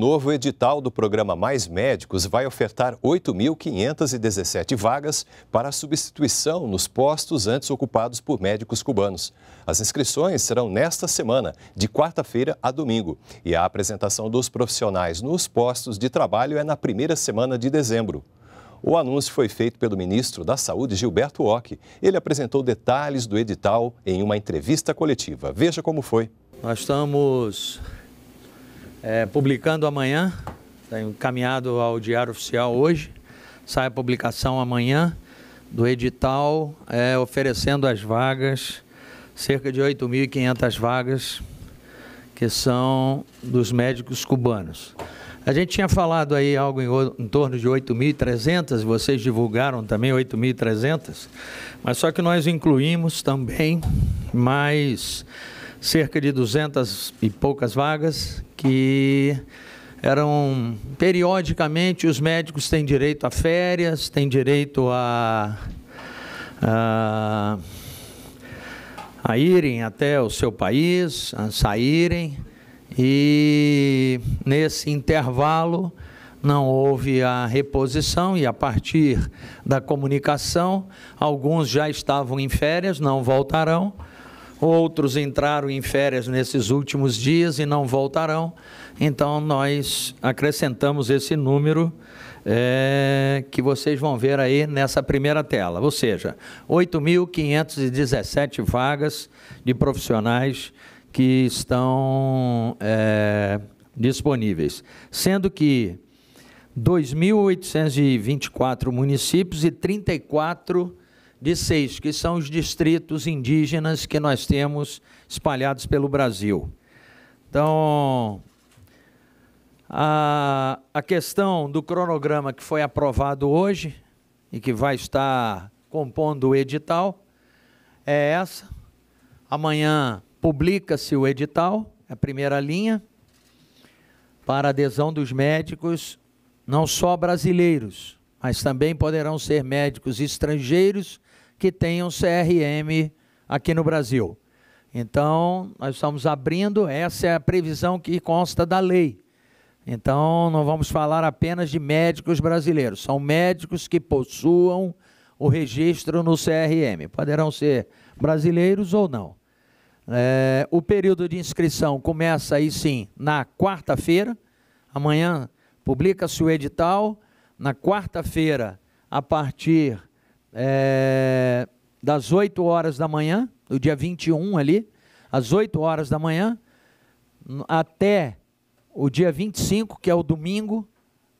novo edital do programa Mais Médicos vai ofertar 8.517 vagas para substituição nos postos antes ocupados por médicos cubanos. As inscrições serão nesta semana, de quarta-feira a domingo, e a apresentação dos profissionais nos postos de trabalho é na primeira semana de dezembro. O anúncio foi feito pelo ministro da Saúde, Gilberto Ock. Ele apresentou detalhes do edital em uma entrevista coletiva. Veja como foi. Nós estamos é, publicando amanhã, tá encaminhado ao Diário Oficial hoje, sai a publicação amanhã do edital é, oferecendo as vagas, cerca de 8.500 vagas, que são dos médicos cubanos. A gente tinha falado aí algo em, em torno de 8.300, vocês divulgaram também 8.300, mas só que nós incluímos também mais cerca de 200 e poucas vagas que eram periodicamente os médicos têm direito a férias, têm direito a, a, a irem até o seu país, a saírem e nesse intervalo não houve a reposição e a partir da comunicação alguns já estavam em férias, não voltarão Outros entraram em férias nesses últimos dias e não voltarão. Então, nós acrescentamos esse número é, que vocês vão ver aí nessa primeira tela. Ou seja, 8.517 vagas de profissionais que estão é, disponíveis. Sendo que 2.824 municípios e 34 de seis, que são os distritos indígenas que nós temos espalhados pelo Brasil. Então, a, a questão do cronograma que foi aprovado hoje e que vai estar compondo o edital é essa. Amanhã publica-se o edital, a primeira linha, para adesão dos médicos, não só brasileiros, mas também poderão ser médicos estrangeiros que tenham CRM aqui no Brasil. Então, nós estamos abrindo, essa é a previsão que consta da lei. Então, não vamos falar apenas de médicos brasileiros, são médicos que possuam o registro no CRM. Poderão ser brasileiros ou não. É, o período de inscrição começa aí sim na quarta-feira. Amanhã publica-se o edital. Na quarta-feira, a partir é, das 8 horas da manhã, do dia 21 ali, às 8 horas da manhã, até o dia 25, que é o domingo,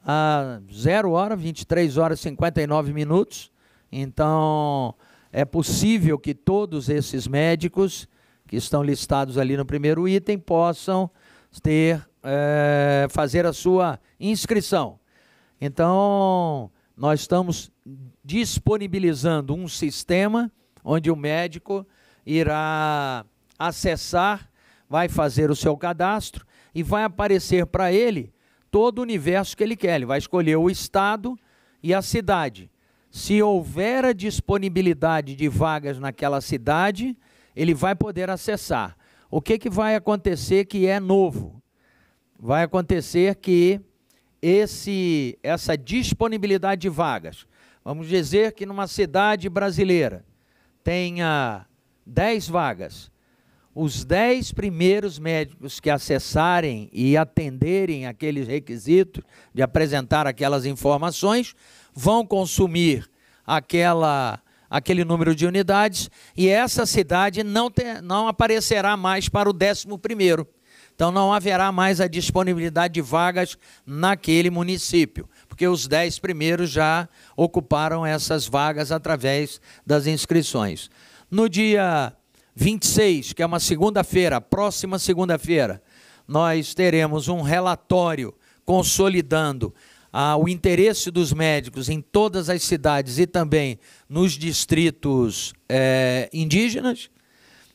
a 0 hora, 23 horas e 59 minutos. Então, é possível que todos esses médicos que estão listados ali no primeiro item possam ter, é, fazer a sua inscrição. Então, nós estamos disponibilizando um sistema onde o médico irá acessar, vai fazer o seu cadastro e vai aparecer para ele todo o universo que ele quer. Ele vai escolher o estado e a cidade. Se houver a disponibilidade de vagas naquela cidade, ele vai poder acessar. O que, que vai acontecer que é novo? Vai acontecer que esse, essa disponibilidade de vagas. Vamos dizer que numa cidade brasileira tenha 10 vagas. Os 10 primeiros médicos que acessarem e atenderem aqueles requisitos de apresentar aquelas informações vão consumir aquela, aquele número de unidades e essa cidade não, te, não aparecerá mais para o 11 primeiro então não haverá mais a disponibilidade de vagas naquele município, porque os dez primeiros já ocuparam essas vagas através das inscrições. No dia 26, que é uma segunda-feira, próxima segunda-feira, nós teremos um relatório consolidando ah, o interesse dos médicos em todas as cidades e também nos distritos eh, indígenas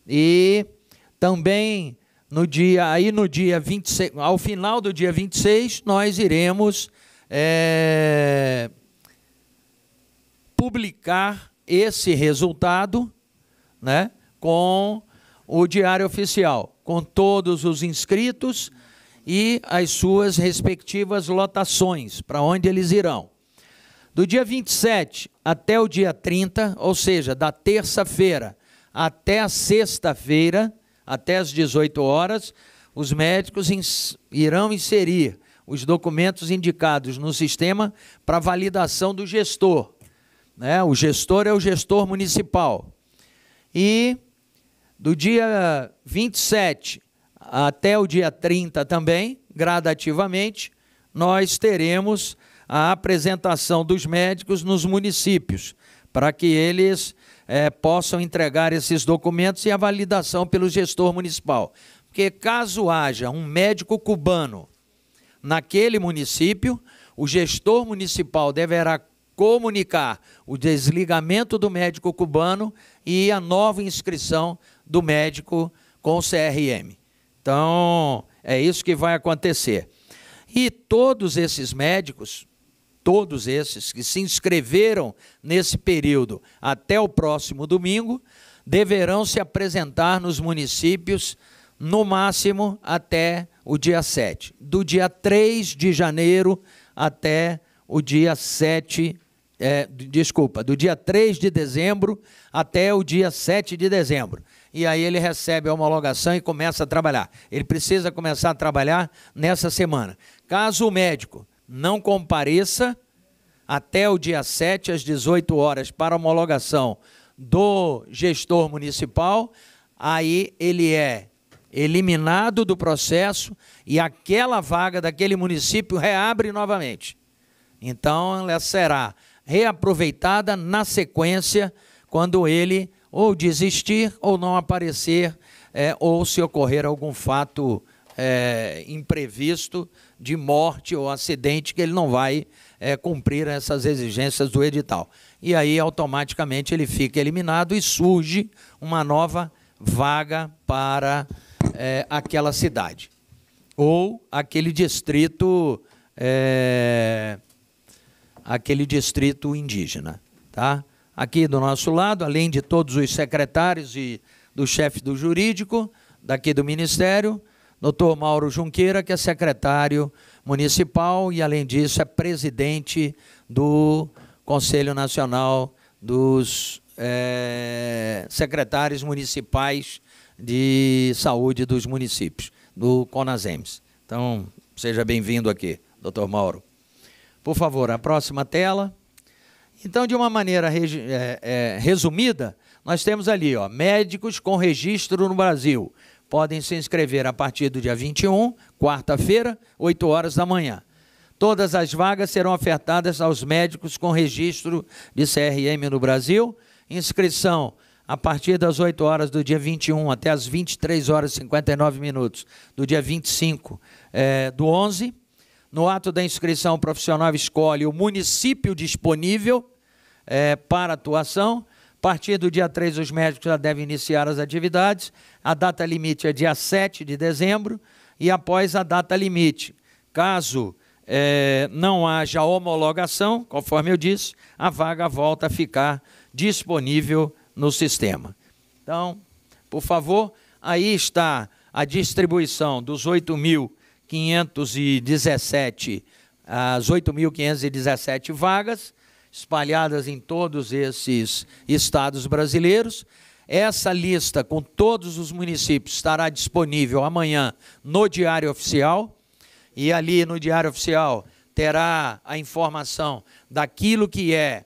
e também no dia, aí no dia 26, ao final do dia 26, nós iremos é, publicar esse resultado né, com o Diário Oficial, com todos os inscritos e as suas respectivas lotações, para onde eles irão. Do dia 27 até o dia 30, ou seja, da terça-feira até a sexta-feira, até as 18 horas, os médicos ins irão inserir os documentos indicados no sistema para validação do gestor. Né? O gestor é o gestor municipal. E do dia 27 até o dia 30 também, gradativamente, nós teremos a apresentação dos médicos nos municípios, para que eles é, possam entregar esses documentos e a validação pelo gestor municipal. Porque caso haja um médico cubano naquele município, o gestor municipal deverá comunicar o desligamento do médico cubano e a nova inscrição do médico com o CRM. Então, é isso que vai acontecer. E todos esses médicos todos esses que se inscreveram nesse período até o próximo domingo, deverão se apresentar nos municípios no máximo até o dia 7. Do dia 3 de janeiro até o dia 7, é, desculpa, do dia 3 de dezembro até o dia 7 de dezembro. E aí ele recebe a homologação e começa a trabalhar. Ele precisa começar a trabalhar nessa semana. Caso o médico não compareça até o dia 7 às 18 horas para homologação do gestor municipal, aí ele é eliminado do processo e aquela vaga daquele município reabre novamente. Então, ela será reaproveitada na sequência quando ele ou desistir ou não aparecer é, ou se ocorrer algum fato é, imprevisto de morte ou acidente que ele não vai é, cumprir essas exigências do edital. E aí, automaticamente, ele fica eliminado e surge uma nova vaga para é, aquela cidade ou aquele distrito é, aquele distrito indígena, tá? Aqui do nosso lado, além de todos os secretários e do chefe do jurídico daqui do ministério, Dr. Mauro Junqueira, que é secretário municipal e, além disso, é presidente do Conselho Nacional dos é, Secretários Municipais de Saúde dos Municípios, do CONASEMES. Então, seja bem-vindo aqui, doutor Mauro. Por favor, a próxima tela. Então, de uma maneira é, é, resumida, nós temos ali ó, médicos com registro no Brasil, podem se inscrever a partir do dia 21, quarta-feira, 8 horas da manhã. Todas as vagas serão ofertadas aos médicos com registro de CRM no Brasil. Inscrição a partir das 8 horas do dia 21 até as 23 horas e 59 minutos do dia 25 é, eh, do 11. No ato da inscrição, o profissional escolhe o município disponível é, para atuação a partir do dia 3, os médicos já devem iniciar as atividades. A data limite é dia 7 de dezembro e após a data limite. Caso é, não haja homologação, conforme eu disse, a vaga volta a ficar disponível no sistema. Então, por favor, aí está a distribuição dos 8.517, as 8.517 vagas espalhadas em todos esses estados brasileiros. Essa lista com todos os municípios estará disponível amanhã no Diário Oficial. E ali no Diário Oficial terá a informação daquilo que é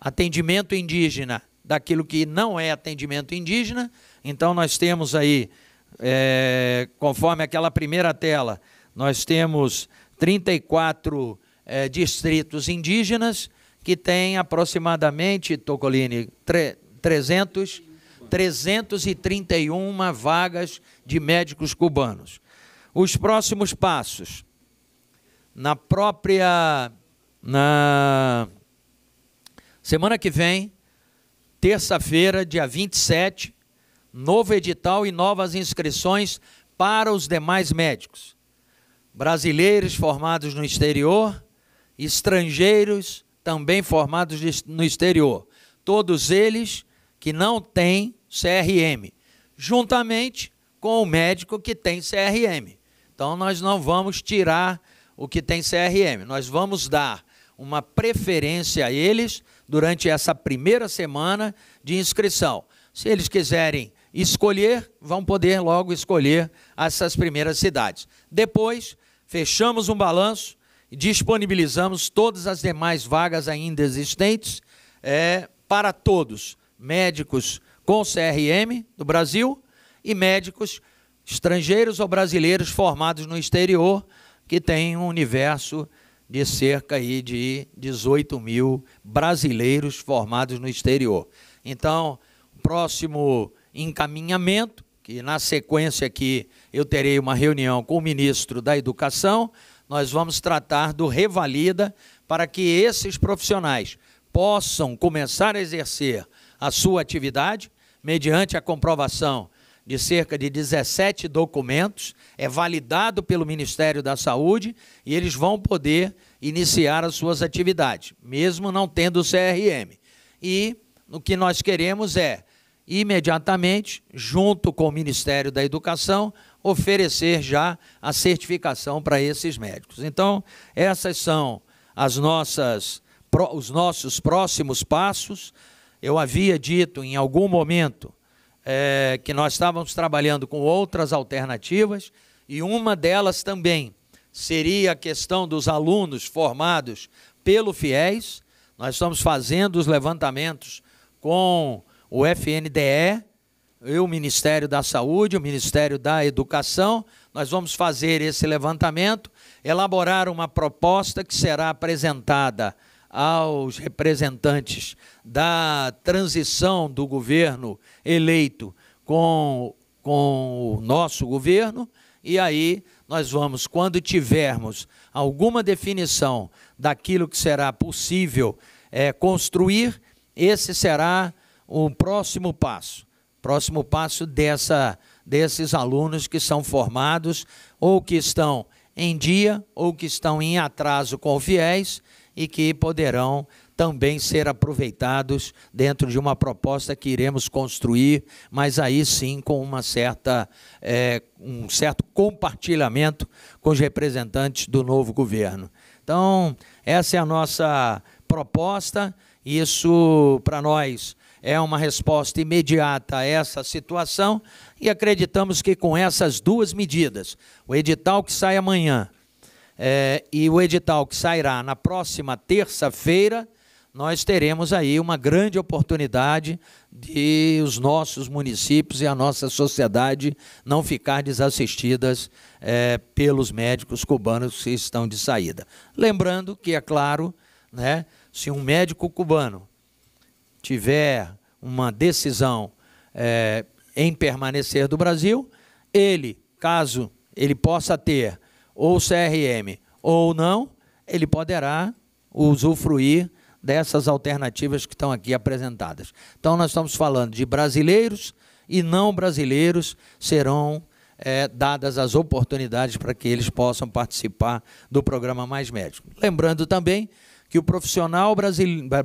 atendimento indígena, daquilo que não é atendimento indígena. Então, nós temos aí, é, conforme aquela primeira tela, nós temos 34 é, distritos indígenas que tem aproximadamente, Tocolini, 300, 331 vagas de médicos cubanos. Os próximos passos. Na própria. Na semana que vem, terça-feira, dia 27, novo edital e novas inscrições para os demais médicos. Brasileiros formados no exterior, estrangeiros também formados no exterior, todos eles que não têm CRM, juntamente com o médico que tem CRM. Então, nós não vamos tirar o que tem CRM, nós vamos dar uma preferência a eles durante essa primeira semana de inscrição. Se eles quiserem escolher, vão poder logo escolher essas primeiras cidades. Depois, fechamos um balanço disponibilizamos todas as demais vagas ainda existentes é, para todos, médicos com CRM do Brasil e médicos estrangeiros ou brasileiros formados no exterior, que tem um universo de cerca aí de 18 mil brasileiros formados no exterior. Então, próximo encaminhamento, que na sequência aqui eu terei uma reunião com o ministro da Educação, nós vamos tratar do Revalida para que esses profissionais possam começar a exercer a sua atividade mediante a comprovação de cerca de 17 documentos, é validado pelo Ministério da Saúde e eles vão poder iniciar as suas atividades, mesmo não tendo o CRM. E o que nós queremos é, imediatamente, junto com o Ministério da Educação, oferecer já a certificação para esses médicos. Então, essas são as nossas os nossos próximos passos. Eu havia dito em algum momento é, que nós estávamos trabalhando com outras alternativas e uma delas também seria a questão dos alunos formados pelo FIES. Nós estamos fazendo os levantamentos com o FNDE, eu, o Ministério da Saúde, o Ministério da Educação, nós vamos fazer esse levantamento, elaborar uma proposta que será apresentada aos representantes da transição do governo eleito com, com o nosso governo, e aí nós vamos, quando tivermos alguma definição daquilo que será possível é, construir, esse será o próximo passo. Próximo passo dessa, desses alunos que são formados ou que estão em dia ou que estão em atraso com o FIES e que poderão também ser aproveitados dentro de uma proposta que iremos construir, mas aí sim com uma certa, é, um certo compartilhamento com os representantes do novo governo. Então, essa é a nossa proposta. Isso, para nós, é uma resposta imediata a essa situação e acreditamos que com essas duas medidas, o edital que sai amanhã é, e o edital que sairá na próxima terça-feira, nós teremos aí uma grande oportunidade de os nossos municípios e a nossa sociedade não ficar desassistidas é, pelos médicos cubanos que estão de saída. Lembrando que, é claro, né, se um médico cubano tiver uma decisão é, em permanecer do Brasil, ele, caso ele possa ter ou CRM ou não, ele poderá usufruir dessas alternativas que estão aqui apresentadas. Então, nós estamos falando de brasileiros e não brasileiros serão é, dadas as oportunidades para que eles possam participar do programa Mais Médico. Lembrando também que o profissional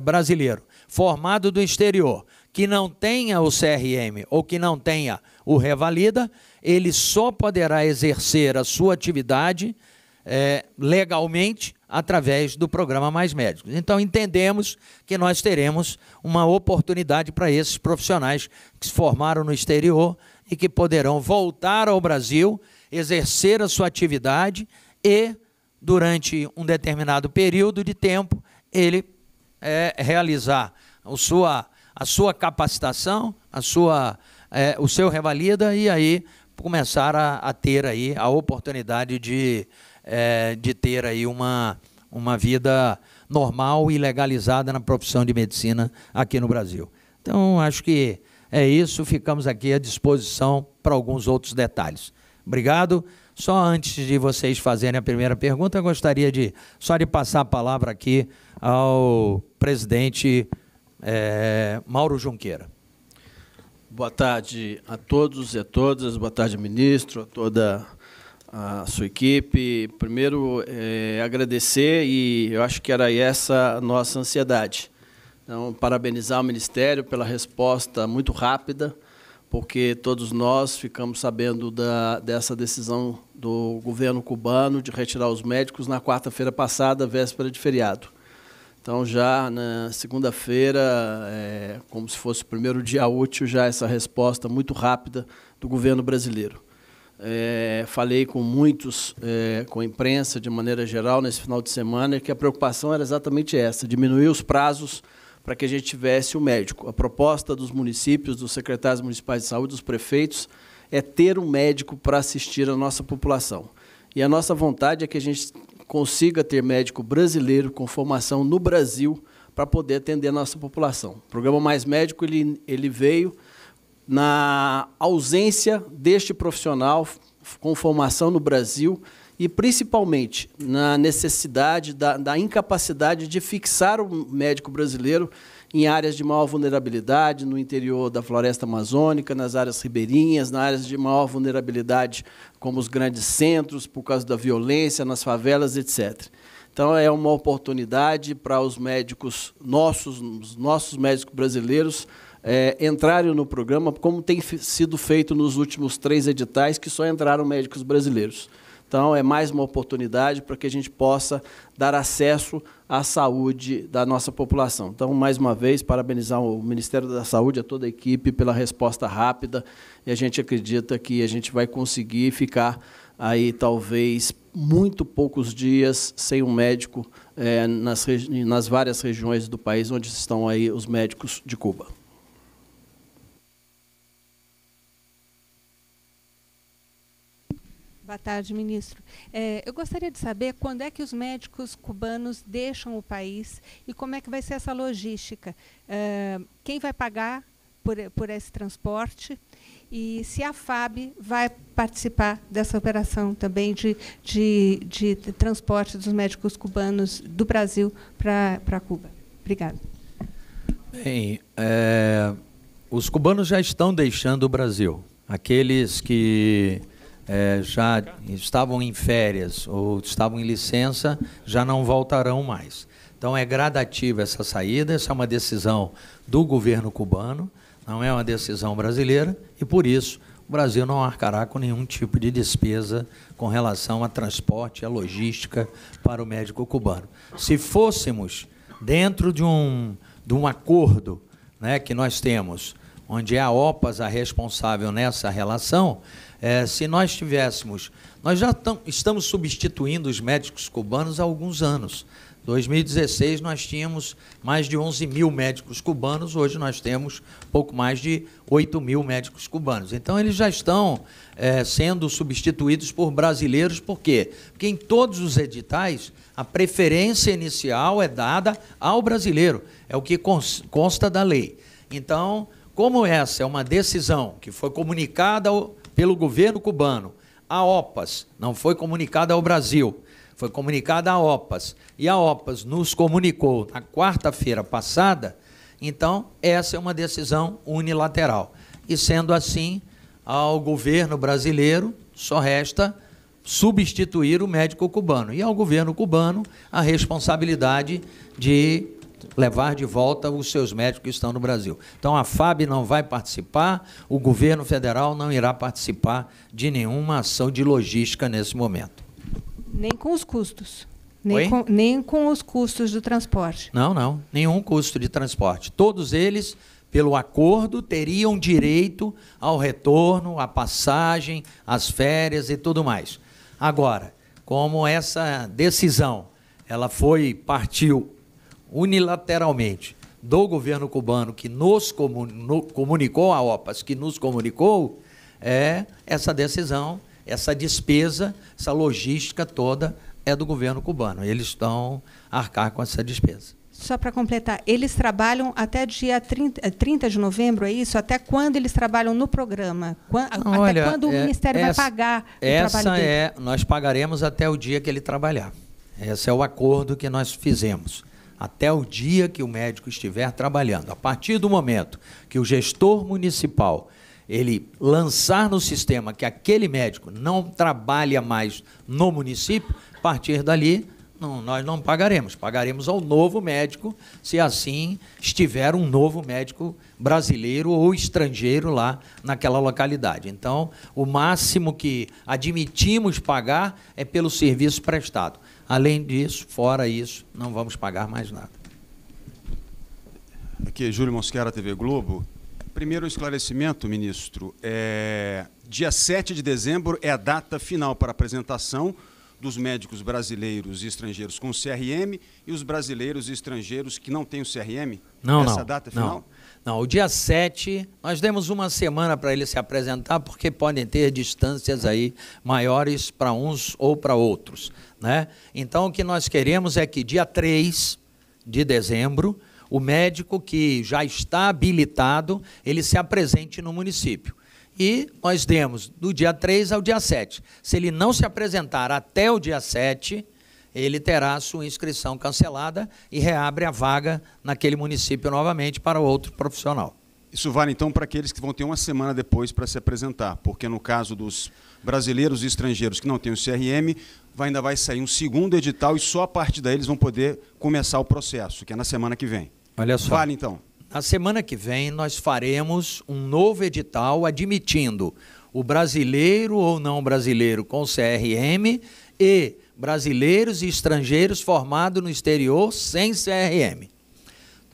brasileiro formado do exterior que não tenha o CRM ou que não tenha o Revalida, ele só poderá exercer a sua atividade é, legalmente através do programa Mais Médicos. Então, entendemos que nós teremos uma oportunidade para esses profissionais que se formaram no exterior e que poderão voltar ao Brasil, exercer a sua atividade e durante um determinado período de tempo, ele é, realizar a sua, a sua capacitação, a sua, é, o seu revalida e aí começar a, a ter aí a oportunidade de, é, de ter aí uma, uma vida normal e legalizada na profissão de medicina aqui no Brasil. Então, acho que é isso. Ficamos aqui à disposição para alguns outros detalhes. Obrigado. Só antes de vocês fazerem a primeira pergunta, eu gostaria de só de passar a palavra aqui ao presidente é, Mauro Junqueira. Boa tarde a todos e a todas. Boa tarde, ministro, a toda a sua equipe. Primeiro, é, agradecer e eu acho que era essa a nossa ansiedade. Então, parabenizar o Ministério pela resposta muito rápida porque todos nós ficamos sabendo da, dessa decisão do governo cubano de retirar os médicos na quarta-feira passada, véspera de feriado. Então, já na segunda-feira, é, como se fosse o primeiro dia útil, já essa resposta muito rápida do governo brasileiro. É, falei com muitos, é, com a imprensa de maneira geral, nesse final de semana, que a preocupação era exatamente essa: diminuir os prazos para que a gente tivesse o um médico. A proposta dos municípios, dos secretários municipais de saúde, dos prefeitos, é ter um médico para assistir a nossa população. E a nossa vontade é que a gente consiga ter médico brasileiro com formação no Brasil para poder atender a nossa população. O programa Mais Médico ele, ele veio na ausência deste profissional com formação no Brasil e principalmente na necessidade da, da incapacidade de fixar o médico brasileiro em áreas de maior vulnerabilidade, no interior da floresta amazônica, nas áreas ribeirinhas, nas áreas de maior vulnerabilidade, como os grandes centros, por causa da violência, nas favelas, etc. Então, é uma oportunidade para os médicos nossos, os nossos médicos brasileiros, é, entrarem no programa, como tem sido feito nos últimos três editais, que só entraram médicos brasileiros. Então, é mais uma oportunidade para que a gente possa dar acesso à saúde da nossa população. Então, mais uma vez, parabenizar o Ministério da Saúde, a toda a equipe, pela resposta rápida. E a gente acredita que a gente vai conseguir ficar aí, talvez, muito poucos dias sem um médico é, nas, nas várias regiões do país onde estão aí os médicos de Cuba. Boa tarde, ministro. É, eu gostaria de saber quando é que os médicos cubanos deixam o país e como é que vai ser essa logística. É, quem vai pagar por, por esse transporte e se a FAB vai participar dessa operação também de, de, de transporte dos médicos cubanos do Brasil para Cuba. Obrigado. Bem, é, os cubanos já estão deixando o Brasil. Aqueles que é, já estavam em férias ou estavam em licença, já não voltarão mais. Então é gradativa essa saída, essa é uma decisão do governo cubano, não é uma decisão brasileira, e por isso o Brasil não arcará com nenhum tipo de despesa com relação a transporte, a logística para o médico cubano. Se fôssemos dentro de um, de um acordo né, que nós temos onde é a OPAS a responsável nessa relação, é, se nós tivéssemos. Nós já tam, estamos substituindo os médicos cubanos há alguns anos. 2016 nós tínhamos mais de 11 mil médicos cubanos, hoje nós temos pouco mais de 8 mil médicos cubanos. Então eles já estão é, sendo substituídos por brasileiros, por quê? Porque em todos os editais a preferência inicial é dada ao brasileiro, é o que consta da lei. Então, como essa é uma decisão que foi comunicada pelo governo cubano à OPAS, não foi comunicada ao Brasil, foi comunicada à OPAS, e a OPAS nos comunicou na quarta-feira passada, então essa é uma decisão unilateral. E sendo assim, ao governo brasileiro só resta substituir o médico cubano e ao governo cubano a responsabilidade de levar de volta os seus médicos que estão no Brasil. Então a FAB não vai participar, o governo federal não irá participar de nenhuma ação de logística nesse momento. Nem com os custos. Nem com, nem com os custos do transporte. Não, não. Nenhum custo de transporte. Todos eles pelo acordo, teriam direito ao retorno, à passagem, às férias e tudo mais. Agora, como essa decisão ela foi partiu unilateralmente do governo cubano que nos comunicou a OPAS, que nos comunicou, é essa decisão, essa despesa, essa logística toda é do governo cubano. Eles estão a arcar com essa despesa. Só para completar, eles trabalham até dia 30, 30, eh, de novembro, é isso? Até quando eles trabalham no programa? Quando, Olha, até quando é, o Ministério essa, vai pagar o essa trabalho dele? é, Nós pagaremos até o dia que ele trabalhar. Esse é o acordo que nós fizemos até o dia que o médico estiver trabalhando. A partir do momento que o gestor municipal ele lançar no sistema que aquele médico não trabalha mais no município, a partir dali não, nós não pagaremos. Pagaremos ao novo médico, se assim estiver um novo médico brasileiro ou estrangeiro lá naquela localidade. Então, o máximo que admitimos pagar é pelo serviço prestado. Além disso, fora isso, não vamos pagar mais nada. Aqui, Júlio Mosquera, TV Globo. Primeiro um esclarecimento, ministro. É... Dia 7 de dezembro é a data final para apresentação dos médicos brasileiros e estrangeiros com CRM e os brasileiros e estrangeiros que não têm o CRM? Não, Essa não. Essa data final? Não. Não, o dia 7, nós demos uma semana para ele se apresentar, porque podem ter distâncias aí maiores para uns ou para outros. Né? Então, o que nós queremos é que dia 3 de dezembro, o médico que já está habilitado, ele se apresente no município. E nós demos do dia 3 ao dia 7. Se ele não se apresentar até o dia 7, ele terá sua inscrição cancelada e reabre a vaga naquele município novamente para outro profissional. Isso vale então para aqueles que vão ter uma semana depois para se apresentar, porque no caso dos brasileiros e estrangeiros que não têm o CRM, vai, ainda vai sair um segundo edital e só a partir daí eles vão poder começar o processo, que é na semana que vem. Olha só. Vale então. Na semana que vem nós faremos um novo edital admitindo o brasileiro ou não brasileiro com CRM e brasileiros e estrangeiros formados no exterior sem CRM.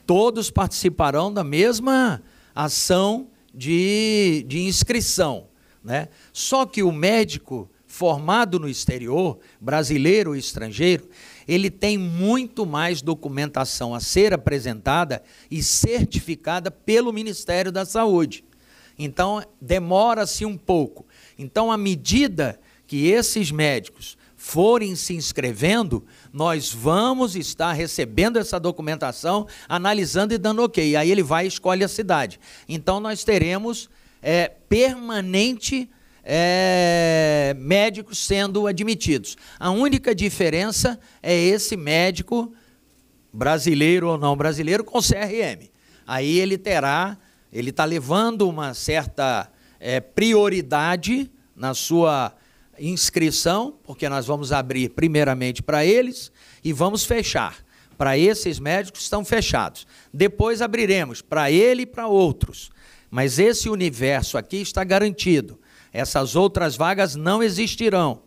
Todos participarão da mesma ação de, de inscrição. Né? Só que o médico formado no exterior, brasileiro ou estrangeiro, ele tem muito mais documentação a ser apresentada e certificada pelo Ministério da Saúde. Então, demora-se um pouco. Então, à medida que esses médicos forem se inscrevendo, nós vamos estar recebendo essa documentação, analisando e dando ok. Aí ele vai e escolhe a cidade. Então nós teremos é, permanente é, médicos sendo admitidos. A única diferença é esse médico, brasileiro ou não brasileiro, com CRM. Aí ele terá, ele está levando uma certa é, prioridade na sua inscrição, porque nós vamos abrir primeiramente para eles e vamos fechar. Para esses médicos estão fechados. Depois abriremos para ele e para outros. Mas esse universo aqui está garantido. Essas outras vagas não existirão.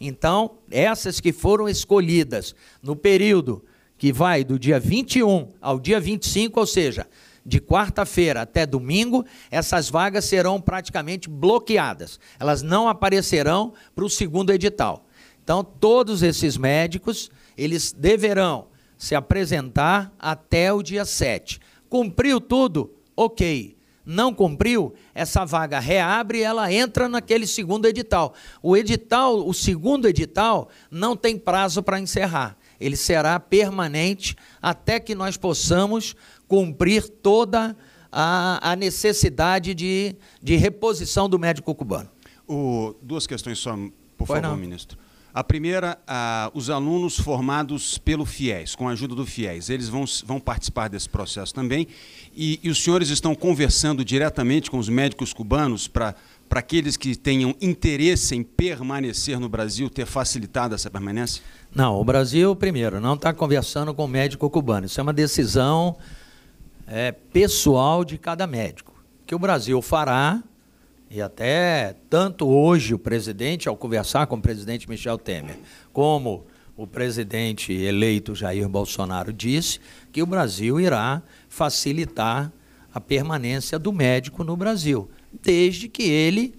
Então, essas que foram escolhidas no período que vai do dia 21 ao dia 25, ou seja, de quarta-feira até domingo, essas vagas serão praticamente bloqueadas. Elas não aparecerão para o segundo edital. Então, todos esses médicos, eles deverão se apresentar até o dia 7. Cumpriu tudo? OK. Não cumpriu? Essa vaga reabre e ela entra naquele segundo edital. O edital, o segundo edital não tem prazo para encerrar ele será permanente até que nós possamos cumprir toda a, a necessidade de, de reposição do médico cubano. O, duas questões só, por favor, não. ministro. A primeira, os alunos formados pelo FIES, com a ajuda do FIES, eles vão, vão participar desse processo também. E, e os senhores estão conversando diretamente com os médicos cubanos para para aqueles que tenham interesse em permanecer no Brasil, ter facilitado essa permanência? Não, o Brasil, primeiro, não está conversando com o médico cubano. Isso é uma decisão é, pessoal de cada médico. Que o Brasil fará, e até tanto hoje o presidente, ao conversar com o presidente Michel Temer, como o presidente eleito Jair Bolsonaro disse, que o Brasil irá facilitar a permanência do médico no Brasil, desde que ele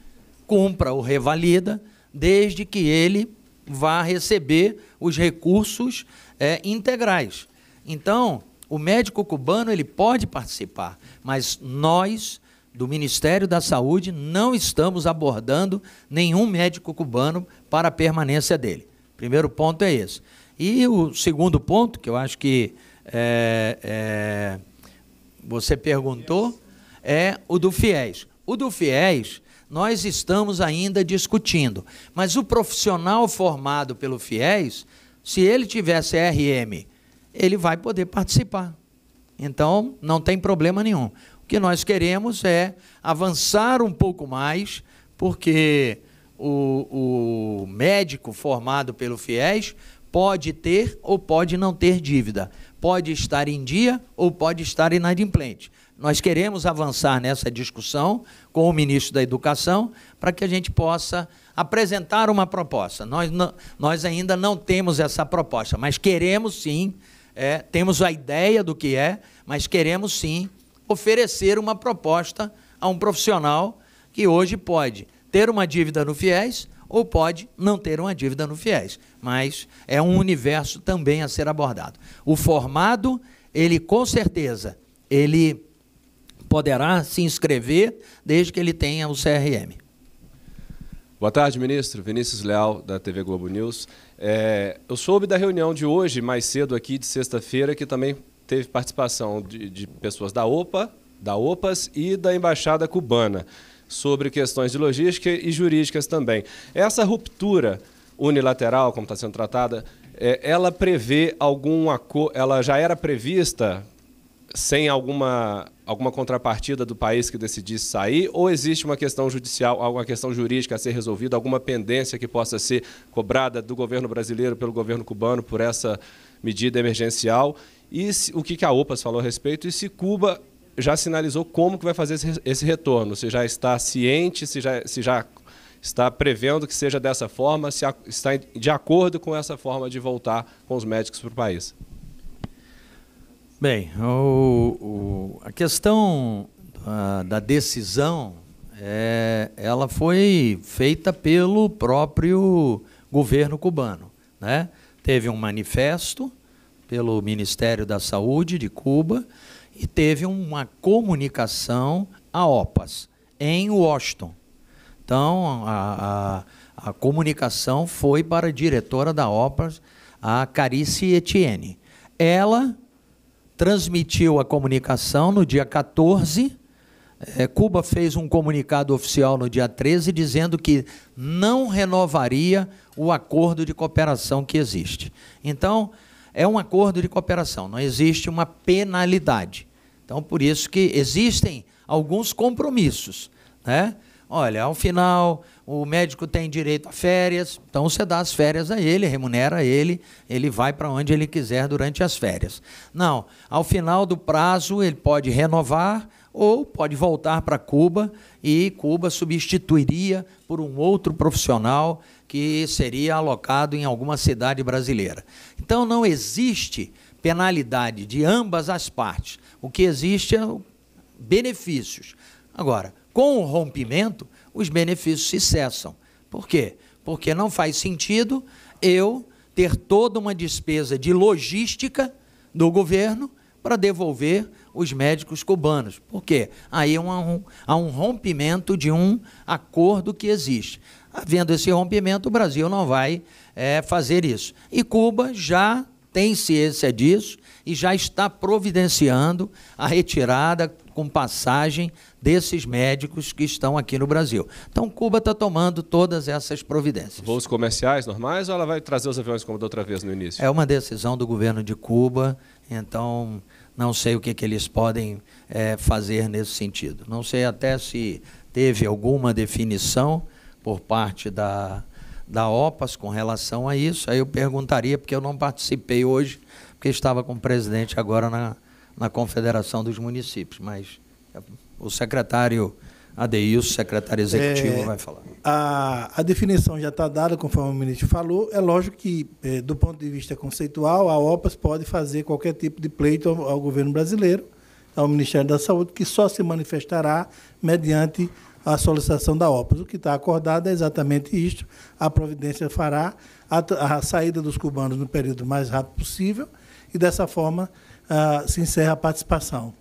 cumpra ou revalida, desde que ele vá receber os recursos é, integrais. Então, o médico cubano ele pode participar, mas nós do Ministério da Saúde não estamos abordando nenhum médico cubano para a permanência dele. Primeiro ponto é esse. E o segundo ponto, que eu acho que é, é, você perguntou, é o do FIES. O do FIES, nós estamos ainda discutindo. Mas o profissional formado pelo FIES, se ele tiver CRM, ele vai poder participar. Então, não tem problema nenhum. O que nós queremos é avançar um pouco mais, porque o, o médico formado pelo FIES pode ter ou pode não ter dívida, pode estar em dia ou pode estar inadimplente. Nós queremos avançar nessa discussão com o ministro da Educação para que a gente possa apresentar uma proposta. Nós, não, nós ainda não temos essa proposta, mas queremos sim, é, temos a ideia do que é, mas queremos sim oferecer uma proposta a um profissional que hoje pode ter uma dívida no FIES ou pode não ter uma dívida no FIES. Mas é um universo também a ser abordado. O formado, ele com certeza, ele poderá se inscrever desde que ele tenha o CRM. Boa tarde, ministro. Vinícius Leal, da TV Globo News. É, eu soube da reunião de hoje, mais cedo aqui, de sexta-feira, que também teve participação de, de, pessoas da OPA, da OPAS e da Embaixada Cubana, sobre questões de logística e jurídicas também. Essa ruptura unilateral, como está sendo tratada, é, ela prevê algum acordo, ela já era prevista sem alguma, alguma contrapartida do país que decidisse sair? Ou existe uma questão judicial, alguma questão jurídica a ser resolvida, alguma pendência que possa ser cobrada do governo brasileiro pelo governo cubano por essa medida emergencial? E se, o que, que a OPAS falou a respeito? E se Cuba já sinalizou como que vai fazer esse, esse retorno? Se já está ciente, se já, se já está prevendo que seja dessa forma, se a, está de acordo com essa forma de voltar com os médicos para o país? Bem, o, o, a questão da decisão, é, ela foi feita pelo próprio governo cubano. Né? Teve um manifesto pelo Ministério da Saúde de Cuba e teve uma comunicação à OPAS, em Washington. Então, a, a, a comunicação foi para a diretora da OPAS, a Carice Etienne. Ela transmitiu a comunicação no dia 14. É, Cuba fez um comunicado oficial no dia 13 dizendo que não renovaria o acordo de cooperação que existe. Então, é um acordo de cooperação, não existe uma penalidade. Então, por isso que existem alguns compromissos, né? Olha, ao é final, o médico tem direito a férias, então você dá as férias a ele, remunera ele, ele vai para onde ele quiser durante as férias. Não, ao final do prazo, ele pode renovar ou pode voltar para Cuba e Cuba substituiria por um outro profissional que seria alocado em alguma cidade brasileira. Então não existe penalidade de ambas as partes. O que existe é benefícios. Agora, com o rompimento, os benefícios se cessam. Por quê? Porque não faz sentido eu ter toda uma despesa de logística do governo para devolver os médicos cubanos. Por quê? Aí é há um, há um rompimento de um acordo que existe. Havendo esse rompimento, o Brasil não vai é, fazer isso. E Cuba já tem ciência disso e já está providenciando a retirada com passagem desses médicos que estão aqui no Brasil. Então, Cuba está tomando todas essas providências. Voos comerciais normais ou ela vai trazer os aviões como da outra vez no início? É uma decisão do governo de Cuba, então não sei o que, que eles podem é, fazer nesse sentido. Não sei até se teve alguma definição por parte da, da OPAS com relação a isso. Aí eu perguntaria, porque eu não participei hoje, porque estava com o presidente agora na na Confederação dos Municípios, mas é, o secretário o secretário executivo, é, vai falar. A, a definição já está dada, conforme o ministro falou. É lógico que, é, do ponto de vista conceitual, a OPAS pode fazer qualquer tipo de pleito ao, ao governo brasileiro, ao Ministério da Saúde, que só se manifestará mediante a solicitação da OPAS. O que está acordado é exatamente isto. A providência fará a, a saída dos cubanos no período mais rápido possível e, dessa forma, ah, se encerra a participação.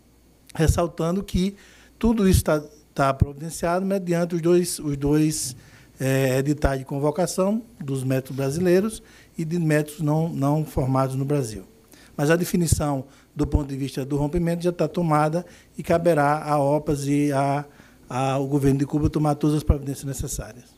Ressaltando que tudo isso está tá providenciado mediante os dois, os dois é, editais de convocação dos métodos brasileiros e de métodos não, não formados no Brasil. Mas a definição do ponto de vista do rompimento já está tomada e caberá à OPAS e ao governo de Cuba tomar todas as providências necessárias.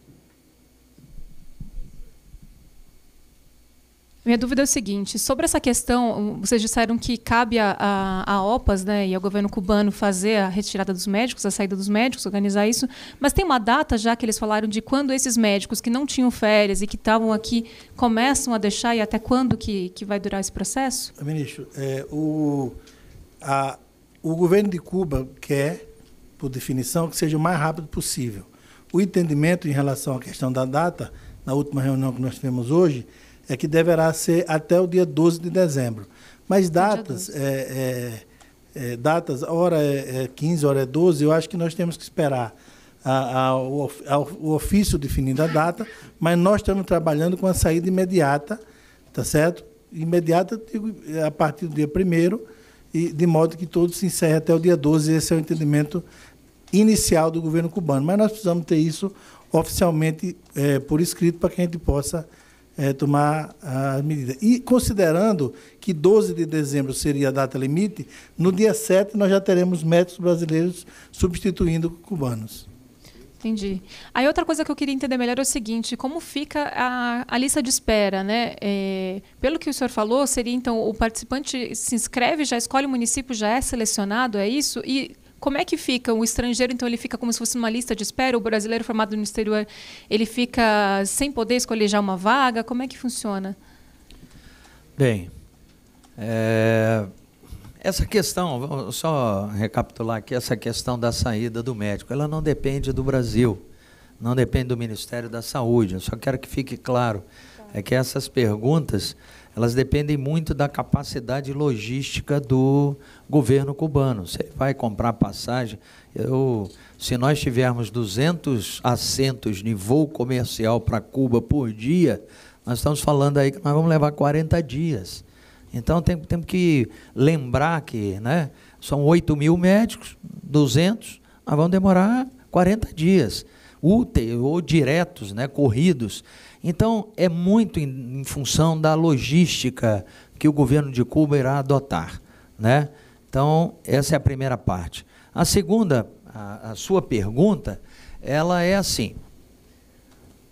Minha dúvida é o seguinte, sobre essa questão, vocês disseram que cabe a, a, a, OPAS né, e ao governo cubano fazer a retirada dos médicos, a saída dos médicos, organizar isso, mas tem uma data já que eles falaram de quando esses médicos que não tinham férias e que estavam aqui começam a deixar e até quando que, que vai durar esse processo? Eh, ministro, é, o, a, o governo de Cuba quer, por definição, que seja o mais rápido possível. O entendimento em relação à questão da data, na última reunião que nós tivemos hoje, é que deverá ser até o dia 12 de dezembro. Mas datas, é, é, é, datas, hora é 15, é hora é 12, eu acho que nós temos que esperar a, a, o, a, o ofício definindo a data, mas nós estamos trabalhando com a saída imediata, tá certo? Imediata é a partir do dia 1 e de modo que todo se encerre até o dia 12, esse é o entendimento inicial do governo cubano. Mas nós precisamos ter isso oficialmente é, por escrito para que a gente possa é, tomar a medida. E considerando que 12 de dezembro seria a data limite, no dia 7 nós já teremos médicos brasileiros substituindo cubanos. Entendi. Aí outra coisa que eu queria entender melhor é o seguinte, como fica a, a lista de espera, né? É, pelo que o senhor falou, seria então o participante se inscreve, já escolhe o município, já é selecionado, é isso? E como é que fica? O estrangeiro, então, ele fica como se fosse uma lista de espera? O brasileiro formado no exterior, ele fica sem poder escolher já uma vaga? Como é que funciona? Bem, é, essa questão, vou só recapitular aqui, essa questão da saída do médico, ela não depende do Brasil, não depende do Ministério da Saúde. Eu só quero que fique claro é que essas perguntas elas dependem muito da capacidade logística do governo cubano. Você vai comprar passagem, eu, se nós tivermos 200 assentos de voo comercial para Cuba por dia, nós estamos falando aí que nós vamos levar 40 dias. Então temos tem que lembrar que né, são 8 mil médicos, 200, mas vão demorar 40 dias úteis ou diretos, né, corridos. Então, é muito em, em função da logística que o governo de Cuba irá adotar. Né? Então, essa é a primeira parte. A segunda, a, a sua pergunta, ela é assim: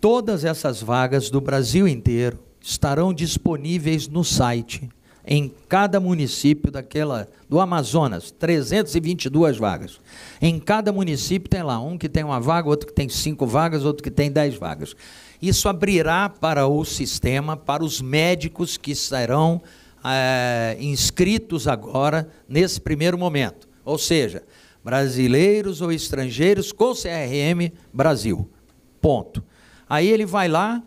todas essas vagas do Brasil inteiro estarão disponíveis no site em cada município daquela do Amazonas, 322 vagas. Em cada município tem lá um que tem uma vaga, outro que tem cinco vagas, outro que tem dez vagas. Isso abrirá para o sistema, para os médicos que serão é, inscritos agora, nesse primeiro momento. Ou seja, brasileiros ou estrangeiros com CRM Brasil. Ponto. Aí ele vai lá,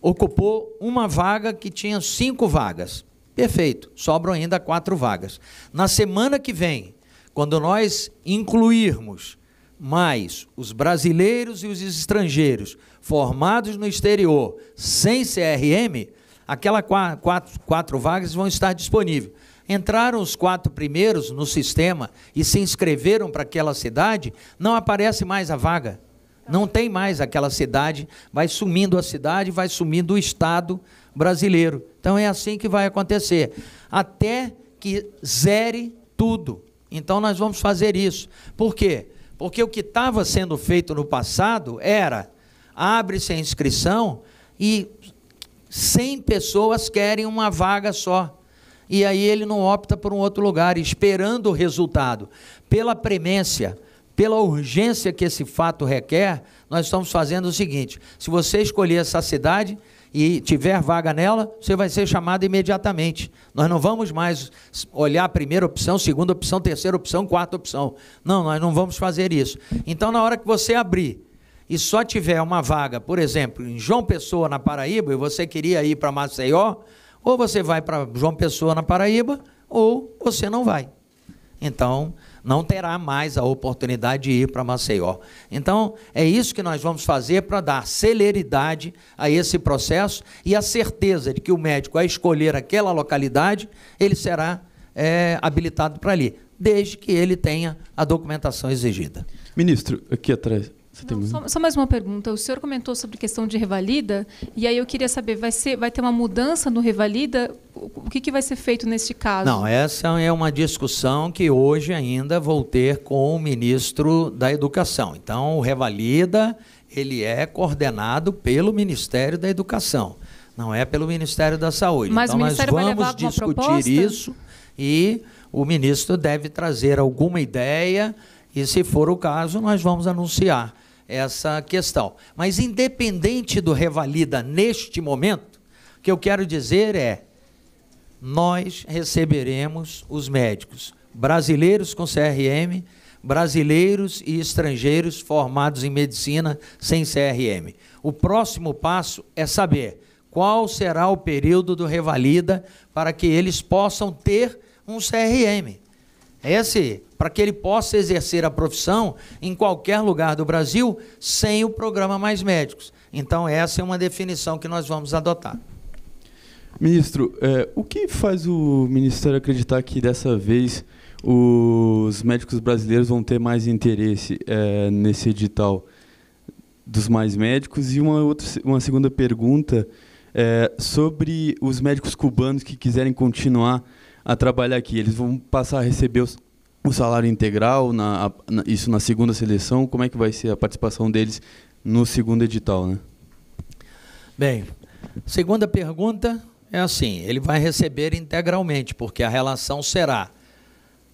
ocupou uma vaga que tinha cinco vagas. Perfeito, sobram ainda quatro vagas. Na semana que vem, quando nós incluirmos mas os brasileiros e os estrangeiros formados no exterior sem CRM, aquelas quatro, quatro, quatro vagas vão estar disponíveis. Entraram os quatro primeiros no sistema e se inscreveram para aquela cidade, não aparece mais a vaga. Não tem mais aquela cidade, vai sumindo a cidade, vai sumindo o Estado brasileiro. Então é assim que vai acontecer. Até que zere tudo. Então nós vamos fazer isso. Por quê? Porque o que estava sendo feito no passado era: abre-se a inscrição e 100 pessoas querem uma vaga só. E aí ele não opta por um outro lugar, esperando o resultado. Pela premência, pela urgência que esse fato requer, nós estamos fazendo o seguinte: se você escolher essa cidade, e tiver vaga nela, você vai ser chamado imediatamente. Nós não vamos mais olhar a primeira opção, segunda opção, terceira opção, quarta opção. Não, nós não vamos fazer isso. Então, na hora que você abrir e só tiver uma vaga, por exemplo, em João Pessoa, na Paraíba, e você queria ir para Maceió, ou você vai para João Pessoa, na Paraíba, ou você não vai. Então, não terá mais a oportunidade de ir para Maceió. Então, é isso que nós vamos fazer para dar celeridade a esse processo e a certeza de que o médico, ao escolher aquela localidade, ele será é, habilitado para ali, desde que ele tenha a documentação exigida. Ministro, aqui atrás. Não, só, só, mais uma pergunta. O senhor comentou sobre questão de revalida, e aí eu queria saber, vai, ser, vai ter uma mudança no revalida? O que, que vai ser feito neste caso? Não, essa é uma discussão que hoje ainda vou ter com o ministro da Educação. Então, o revalida, ele é coordenado pelo Ministério da Educação, não é pelo Ministério da Saúde. Mas então, o nós vamos discutir proposta? isso e o ministro deve trazer alguma ideia e, se for o caso, nós vamos anunciar essa questão. Mas independente do revalida neste momento, o que eu quero dizer é nós receberemos os médicos brasileiros com CRM, brasileiros e estrangeiros formados em medicina sem CRM. O próximo passo é saber qual será o período do revalida para que eles possam ter um CRM. É esse para que ele possa exercer a profissão em qualquer lugar do Brasil sem o programa Mais Médicos. Então, essa é uma definição que nós vamos adotar. Ministro, é, o que faz o Ministério acreditar que dessa vez os médicos brasileiros vão ter mais interesse é, nesse edital dos mais médicos? E uma, outra, uma segunda pergunta é, sobre os médicos cubanos que quiserem continuar a trabalhar aqui. Eles vão passar a receber os, o salário integral, na, na, isso na segunda seleção, como é que vai ser a participação deles no segundo edital, né? Bem, segunda pergunta é assim, ele vai receber integralmente, porque a relação será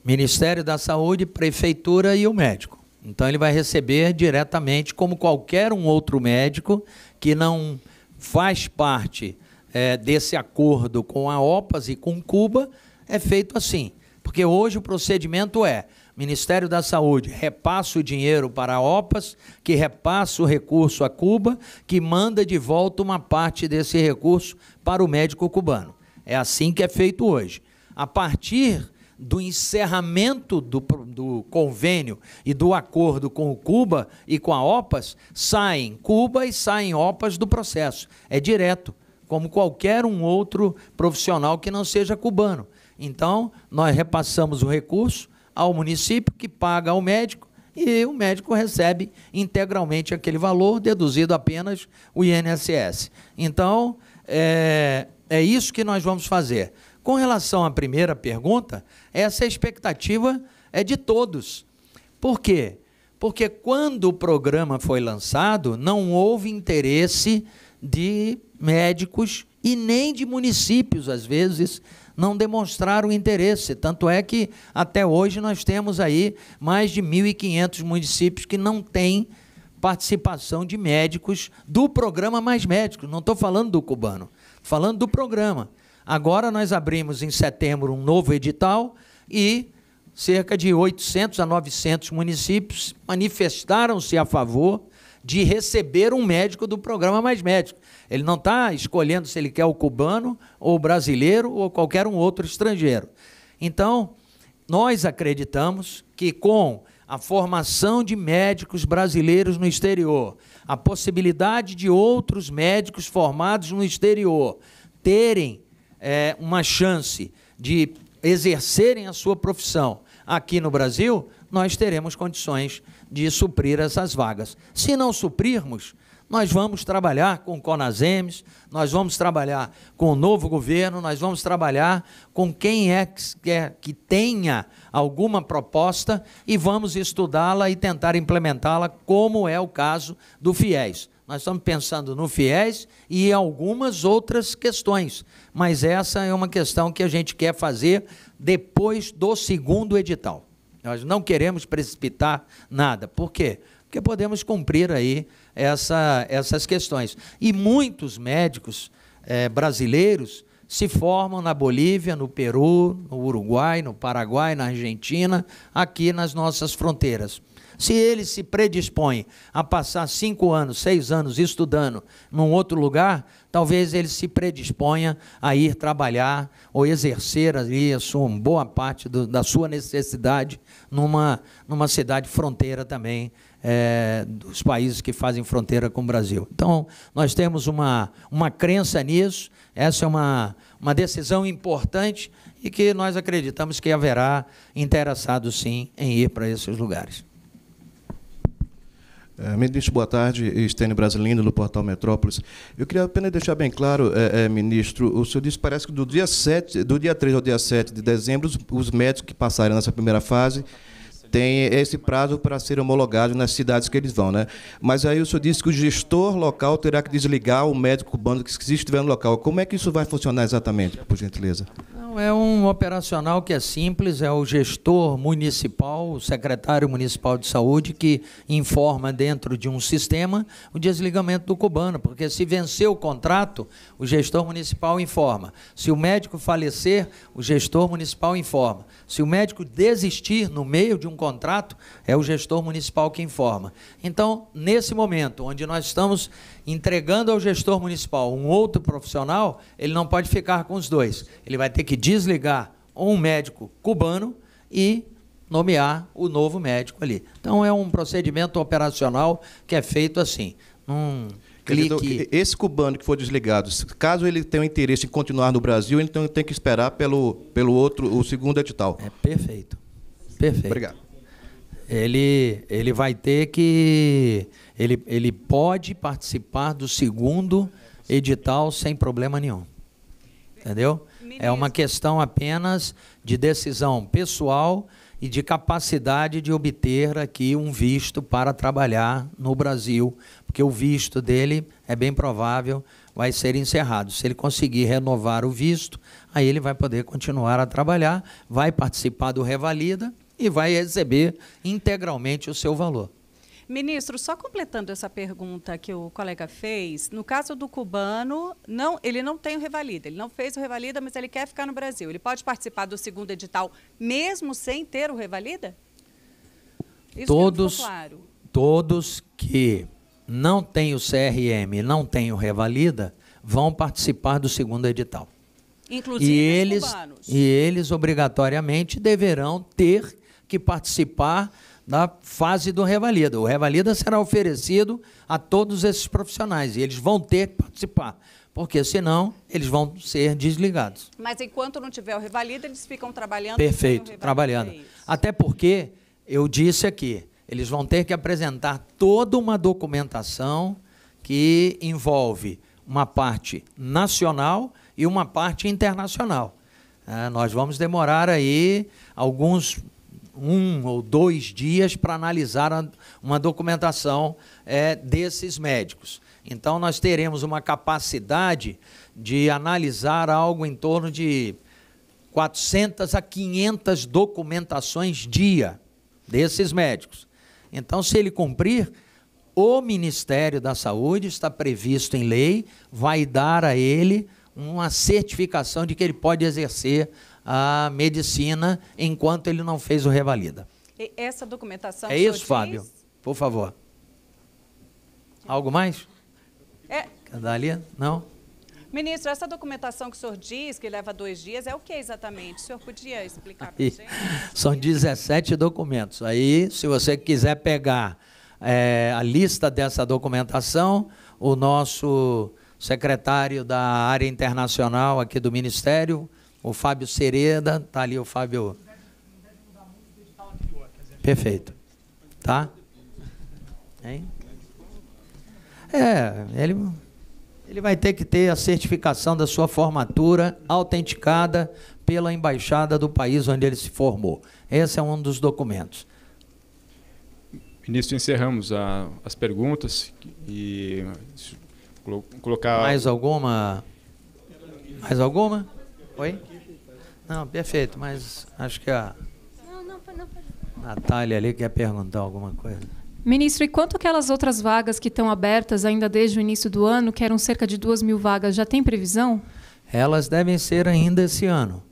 Ministério da Saúde, Prefeitura e o médico. Então ele vai receber diretamente, como qualquer um outro médico que não faz parte é, desse acordo com a OPAS e com Cuba, é feito assim. Porque hoje o procedimento é: Ministério da Saúde repassa o dinheiro para a OPAS, que repassa o recurso a Cuba, que manda de volta uma parte desse recurso para o médico cubano. É assim que é feito hoje. A partir do encerramento do, do, convênio e do acordo com o Cuba e com a OPAS, saem Cuba e saem OPAS do processo. É direto, como qualquer um outro profissional que não seja cubano. Então, nós repassamos o recurso ao município, que paga ao médico, e o médico recebe integralmente aquele valor, deduzido apenas o INSS. Então, é, é isso que nós vamos fazer. Com relação à primeira pergunta, essa expectativa é de todos. Por quê? Porque quando o programa foi lançado, não houve interesse de médicos e nem de municípios, às vezes, não demonstraram interesse. Tanto é que, até hoje, nós temos aí mais de 1.500 municípios que não têm participação de médicos do programa Mais Médicos. Não estou falando do cubano, falando do programa. Agora, nós abrimos em setembro um novo edital e cerca de 800 a 900 municípios manifestaram-se a favor de receber um médico do programa Mais Médico. Ele não está escolhendo se ele quer o cubano, ou o brasileiro, ou qualquer um outro estrangeiro. Então, nós acreditamos que com a formação de médicos brasileiros no exterior, a possibilidade de outros médicos formados no exterior terem é, uma chance de exercerem a sua profissão aqui no Brasil, nós teremos condições de suprir essas vagas. Se não suprirmos, nós vamos trabalhar com o Conasems, nós vamos trabalhar com o novo governo, nós vamos trabalhar com quem é que, quer, que tenha alguma proposta e vamos estudá-la e tentar implementá-la, como é o caso do FIES. Nós estamos pensando no FIES e em algumas outras questões, mas essa é uma questão que a gente quer fazer depois do segundo edital. Nós não queremos precipitar nada. Por quê? Porque podemos cumprir aí essa, essas questões. E muitos médicos é, brasileiros se formam na Bolívia, no Peru, no Uruguai, no Paraguai, na Argentina, aqui nas nossas fronteiras. Se ele se predispõe a passar cinco anos, seis anos estudando num outro lugar, talvez ele se predisponha a ir trabalhar ou exercer ali a sua boa parte do, da sua necessidade numa, numa cidade fronteira também é, dos países que fazem fronteira com o Brasil. Então, nós temos uma, uma crença nisso, essa é uma, uma decisão importante e que nós acreditamos que haverá interessados sim em ir para esses lugares. É, ministro, boa tarde. Estênio Brasilino, do portal Metrópolis. Eu queria apenas deixar bem claro, é, é, ministro, o senhor disse parece que do dia, 7, do dia 3 ao dia 7 de dezembro, os, os médicos que passarem nessa primeira fase têm esse prazo para ser homologado nas cidades que eles vão, né? Mas aí o senhor disse que o gestor local terá que desligar o médico cubano que estiver no local. Como é que isso vai funcionar exatamente, por gentileza? É um operacional que é simples, é o gestor municipal, o secretário municipal de saúde, que informa dentro de um sistema o desligamento do cubano, porque se vencer o contrato, o gestor municipal informa. Se o médico falecer, o gestor municipal informa. Se o médico desistir no meio de um contrato, é o gestor municipal que informa. Então, nesse momento, onde nós estamos entregando ao gestor municipal um outro profissional, ele não pode ficar com os dois. Ele vai ter que desligar um médico cubano e nomear o novo médico ali. Então, é um procedimento operacional que é feito assim. Num clique. Então, esse cubano que for desligado, caso ele tenha interesse em continuar no Brasil, então tem que esperar pelo, pelo outro, o segundo edital. É perfeito. Perfeito. Obrigado. Ele, ele vai ter que. Ele, ele pode participar do segundo edital sem problema nenhum. Entendeu? É uma questão apenas de decisão pessoal e de capacidade de obter aqui um visto para trabalhar no Brasil porque o visto dele é bem provável vai ser encerrado. Se ele conseguir renovar o visto, aí ele vai poder continuar a trabalhar, vai participar do Revalida e vai receber integralmente o seu valor. Ministro, só completando essa pergunta que o colega fez, no caso do cubano, não, ele não tem o revalida, ele não fez o revalida, mas ele quer ficar no Brasil. Ele pode participar do segundo edital mesmo sem ter o revalida? Isso todos, que claro. todos que não tem o CRM, não tem o Revalida, vão participar do segundo edital. Inclusive e eles, cubanos. E eles, obrigatoriamente, deverão ter que participar da fase do Revalida. O Revalida será oferecido a todos esses profissionais e eles vão ter que participar porque senão eles vão ser desligados. Mas enquanto não tiver o revalida, eles ficam trabalhando. Perfeito, é trabalhando. É Até porque eu disse aqui, eles vão ter que apresentar toda uma documentação que envolve uma parte nacional e uma parte internacional. É, nós vamos demorar aí alguns um ou dois dias para analisar uma documentação é, desses médicos. Então, nós teremos uma capacidade de analisar algo em torno de 400 a 500 documentações dia desses médicos. Então, se ele cumprir, o Ministério da Saúde está previsto em lei, vai dar a ele uma certificação de que ele pode exercer a medicina enquanto ele não fez o revalida. E essa documentação. É isso, Fábio. Por favor. Algo mais? É. Dali? Não? Ministro, essa documentação que o senhor diz que leva dois dias é o que exatamente? O senhor podia explicar para gente? São 17 documentos. Aí, se você quiser pegar é, a lista dessa documentação, o nosso secretário da área internacional aqui do Ministério, o Fábio Sereda, está ali o Fábio. Perfeito. Tá? Hein? É, ele ele vai ter que ter a certificação da sua formatura autenticada pela embaixada do país onde ele se formou. Esse é um dos documentos. Ministro, encerramos a, as perguntas e colocar mais alguma mais alguma? Oi? Não, perfeito, mas acho que a Natália ali quer perguntar alguma coisa. Ministro, e quanto aquelas outras vagas que estão abertas ainda desde o início do ano, que eram cerca de 2 mil vagas, já tem previsão? Elas devem ser ainda esse ano.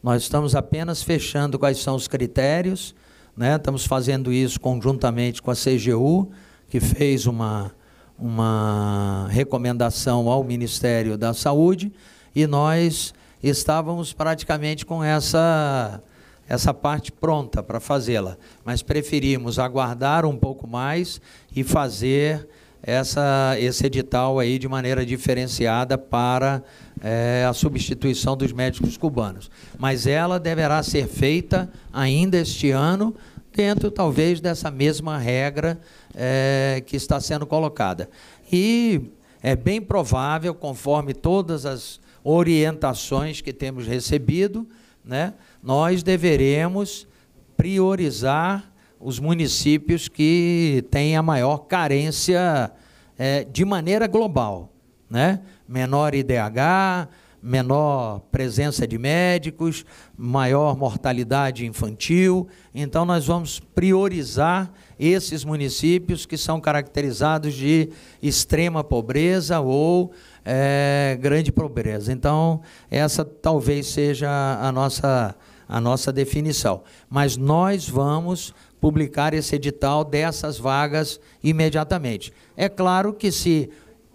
Nós estamos apenas fechando quais são os critérios, né? estamos fazendo isso conjuntamente com a CGU, que fez uma, uma recomendação ao Ministério da Saúde, e nós estávamos praticamente com essa essa parte pronta para fazê-la, mas preferimos aguardar um pouco mais e fazer essa, esse edital aí de maneira diferenciada para é, a substituição dos médicos cubanos. Mas ela deverá ser feita ainda este ano, dentro talvez dessa mesma regra é, que está sendo colocada. E é bem provável, conforme todas as orientações que temos recebido, né, nós deveremos priorizar os municípios que têm a maior carência é, de maneira global, né? Menor IDH, menor presença de médicos, maior mortalidade infantil. Então, nós vamos priorizar esses municípios que são caracterizados de extrema pobreza ou é, grande pobreza. Então, essa talvez seja a nossa a nossa definição. Mas nós vamos publicar esse edital dessas vagas imediatamente. É claro que se,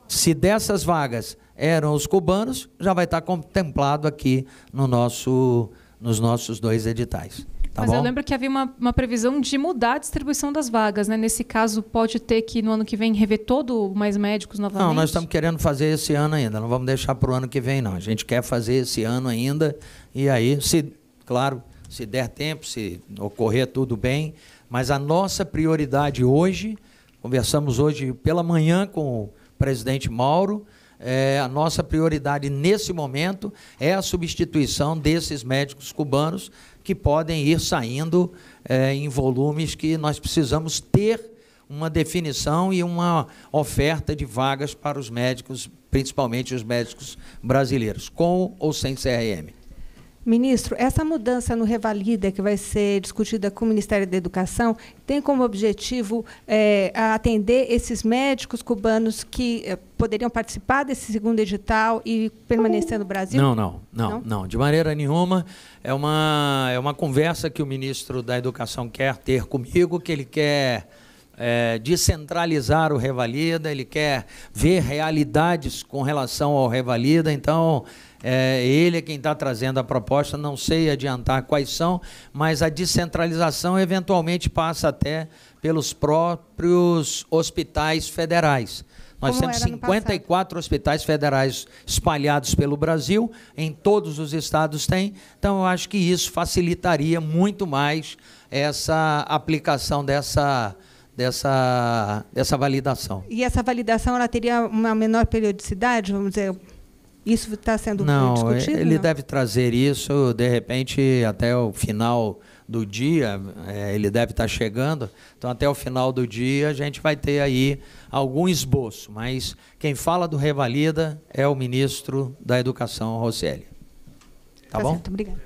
se dessas vagas eram os cubanos, já vai estar contemplado aqui no nosso, nos nossos dois editais. Tá Mas bom? eu lembro que havia uma, uma, previsão de mudar a distribuição das vagas, né? Nesse caso, pode ter que no ano que vem rever todo mais médicos novamente? Não, nós estamos querendo fazer esse ano ainda, não vamos deixar para o ano que vem, não. A gente quer fazer esse ano ainda, e aí, se claro, se der tempo, se ocorrer tudo bem, mas a nossa prioridade hoje, conversamos hoje pela manhã com o presidente Mauro, é, a nossa prioridade nesse momento é a substituição desses médicos cubanos que podem ir saindo é, em volumes que nós precisamos ter uma definição e uma oferta de vagas para os médicos, principalmente os médicos brasileiros, com ou sem CRM. Ministro, essa mudança no Revalida, que vai ser discutida com o Ministério da Educação, tem como objetivo é, atender esses médicos cubanos que é, poderiam participar desse segundo edital e permanecer no Brasil? Não, não, não, não, não, de maneira nenhuma. É uma, é uma conversa que o ministro da Educação quer ter comigo, que ele quer é, descentralizar o Revalida, ele quer ver realidades com relação ao Revalida, então é, ele é quem está trazendo a proposta, não sei adiantar quais são, mas a descentralização eventualmente passa até pelos próprios hospitais federais. Nós Como temos 54 hospitais federais espalhados pelo Brasil, em todos os estados tem, então eu acho que isso facilitaria muito mais essa aplicação dessa, dessa, dessa validação. E essa validação ela teria uma menor periodicidade, vamos dizer, isso está sendo não, é, discutido? Ele não? deve trazer isso, de repente, até o final do dia, é, ele deve estar tá chegando. Então, até o final do dia, a gente vai ter aí algum esboço. Mas quem fala do Revalida é o ministro da Educação, Roseli. Tá, tá bom? Certo, obrigado.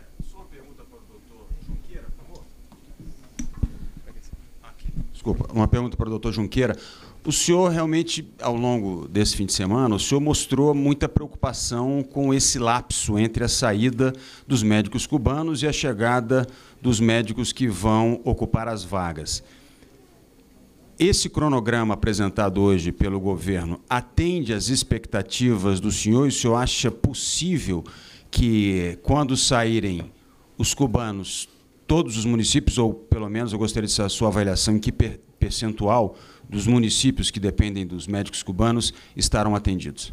Desculpa, uma pergunta para o doutor Junqueira. O senhor realmente, ao longo desse fim de semana, o senhor mostrou muita preocupação com esse lapso entre a saída dos médicos cubanos e a chegada dos médicos que vão ocupar as vagas. Esse cronograma apresentado hoje pelo governo atende às expectativas do senhor e o senhor acha possível que, quando saírem os cubanos, todos os municípios, ou pelo menos eu gostaria de saber a sua avaliação, em que percentual dos municípios que dependem dos médicos cubanos estarão atendidos?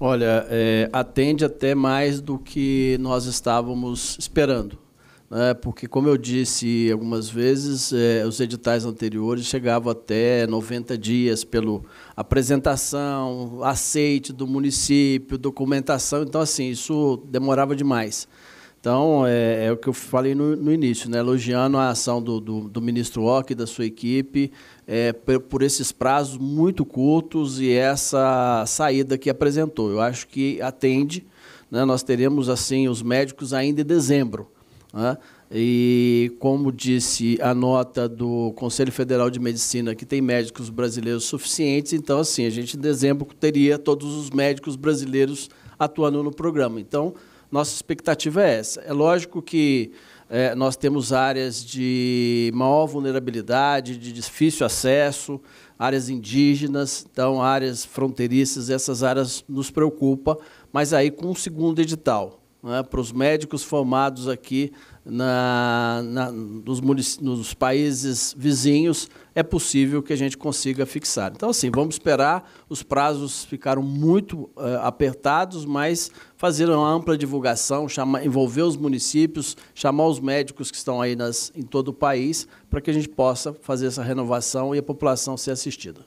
Olha, é, atende até mais do que nós estávamos esperando. Né? Porque, como eu disse algumas vezes, é, os editais anteriores chegavam até 90 dias pelo apresentação, aceite do município, documentação. Então, assim, isso demorava demais. Então, é, é, o que eu falei no, no início, né? elogiando a ação do, do, do ministro Ock e da sua equipe é, por, por, esses prazos muito curtos e essa saída que apresentou. Eu acho que atende. Né? Nós teremos assim os médicos ainda em dezembro. Né? E como disse a nota do Conselho Federal de Medicina, que tem médicos brasileiros suficientes, então assim, a gente em dezembro teria todos os médicos brasileiros atuando no programa. Então, nossa expectativa é essa. É lógico que é, nós temos áreas de maior vulnerabilidade, de difícil acesso, áreas indígenas, então áreas fronteiriças, essas áreas nos preocupam mas aí com o um segundo edital, né, para os médicos formados aqui na, na, nos, nos países vizinhos, é possível que a gente consiga fixar. Então, assim, vamos esperar, os prazos ficaram muito é, apertados, mas fazer uma ampla divulgação, envolver os municípios, chamar os médicos que estão aí nas, em todo o país, para que a gente possa fazer essa renovação e a população ser assistida.